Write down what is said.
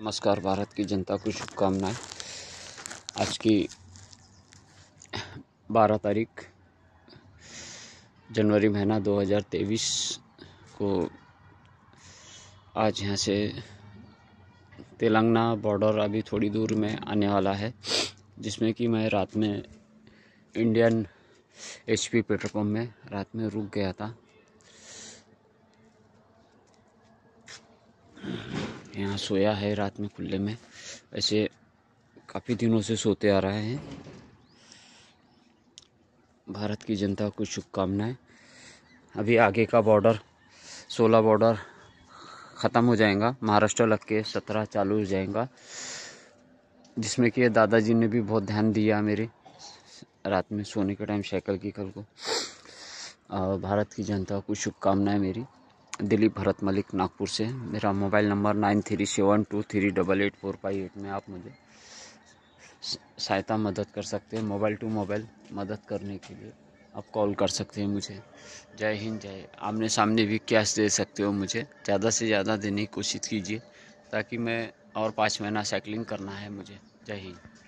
नमस्कार भारत की जनता को शुभकामनाएं आज की बारह तारीख जनवरी महीना 2023 को आज यहाँ से तेलंगाना बॉर्डर अभी थोड़ी दूर में आने वाला है जिसमें कि मैं रात में इंडियन एचपी पेट्रोल पंप में रात में रुक गया था यहाँ सोया है रात में खुले में ऐसे काफ़ी दिनों से सोते आ रहे हैं भारत की जनता को शुभकामनाएं अभी आगे का बॉर्डर सोलह बॉर्डर ख़त्म हो जाएगा महाराष्ट्र लग के सत्रह चालू हो जाएगा जिसमें कि दादाजी ने भी बहुत ध्यान दिया मेरे रात में सोने के टाइम साइकिल की कल को भारत की जनता को शुभकामनाएं मेरी दिलीप भरत मलिक नागपुर से मेरा mobile number nine three seven two three double eight four five eight में आप मुझे सहायता मदद कर सकते हैं मोबाइल टू मोबाइल मदद करने के लिए आप कॉल कर सकते हैं मुझे जय हिंद जय आमने सामने भी कैश दे सकते हो मुझे ज़्यादा से ज़्यादा देने की कोशिश कीजिए ताकि मैं और पाँच महीना साइकिलिंग करना है मुझे जय हिंद